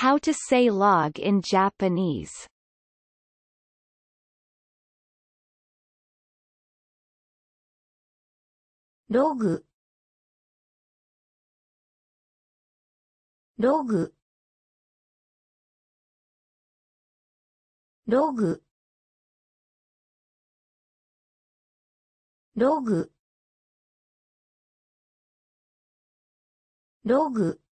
How to say log in Japanese log log log log log